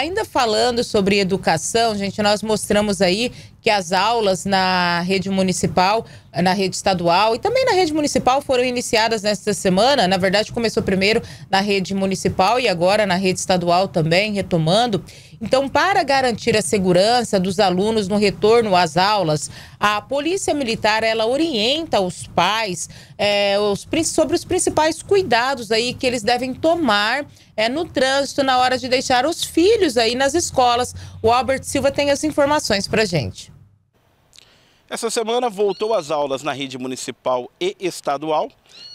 Ainda falando sobre educação, gente, nós mostramos aí que as aulas na rede municipal, na rede estadual e também na rede municipal foram iniciadas nesta semana. Na verdade, começou primeiro na rede municipal e agora na rede estadual também, retomando. Então, para garantir a segurança dos alunos no retorno às aulas, a Polícia Militar ela orienta os pais é, os, sobre os principais cuidados aí que eles devem tomar é, no trânsito na hora de deixar os filhos aí nas escolas. O Albert Silva tem as informações para gente. Essa semana voltou às aulas na rede municipal e estadual.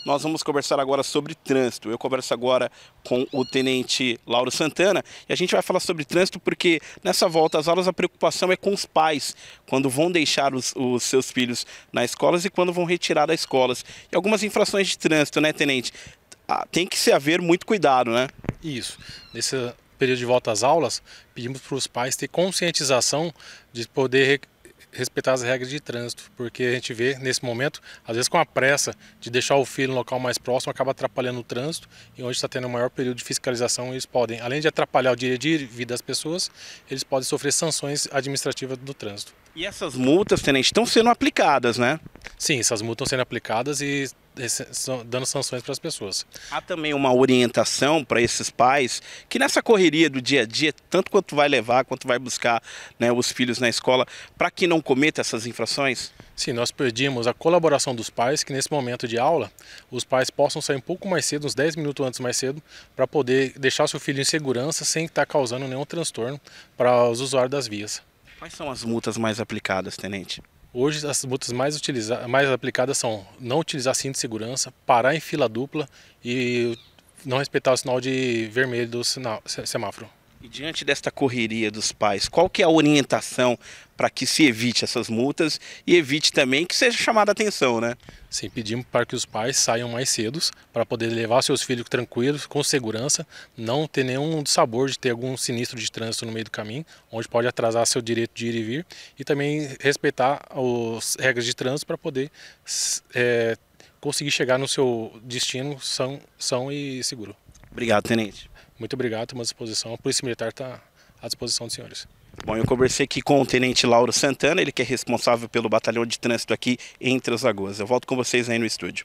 Nós vamos conversar agora sobre trânsito. Eu converso agora com o tenente Lauro Santana e a gente vai falar sobre trânsito porque nessa volta às aulas a preocupação é com os pais, quando vão deixar os, os seus filhos nas escolas e quando vão retirar das escolas. E algumas infrações de trânsito, né, tenente? Ah, tem que se haver muito cuidado, né? Isso. Nesse período de volta às aulas, pedimos para os pais ter conscientização de poder respeitar as regras de trânsito, porque a gente vê nesse momento, às vezes com a pressa de deixar o filho no local mais próximo, acaba atrapalhando o trânsito e onde está tendo o maior período de fiscalização, eles podem, além de atrapalhar o dia de vida das pessoas, eles podem sofrer sanções administrativas do trânsito. E essas multas, tenente, estão sendo aplicadas, né? Sim, essas multas estão sendo aplicadas e dando sanções para as pessoas. Há também uma orientação para esses pais que nessa correria do dia a dia, tanto quanto vai levar, quanto vai buscar né, os filhos na escola, para que não cometa essas infrações? Sim, nós pedimos a colaboração dos pais, que nesse momento de aula, os pais possam sair um pouco mais cedo, uns 10 minutos antes mais cedo, para poder deixar seu filho em segurança sem estar tá causando nenhum transtorno para os usuários das vias. Quais são as multas mais aplicadas, tenente? Hoje as multas mais, utilizadas, mais aplicadas são não utilizar cinto de segurança, parar em fila dupla e não respeitar o sinal de vermelho do sinal, semáforo. E diante desta correria dos pais, qual que é a orientação para que se evite essas multas e evite também que seja chamada a atenção, né? Sim, pedimos para que os pais saiam mais cedo para poder levar seus filhos tranquilos, com segurança, não ter nenhum sabor de ter algum sinistro de trânsito no meio do caminho, onde pode atrasar seu direito de ir e vir, e também respeitar as regras de trânsito para poder é, conseguir chegar no seu destino são, são e seguro. Obrigado, tenente. Muito obrigado, estamos à disposição. A Polícia Militar está à disposição dos senhores. Bom, eu conversei aqui com o Tenente Lauro Santana, ele que é responsável pelo Batalhão de Trânsito aqui em Três Lagoas. Eu volto com vocês aí no estúdio.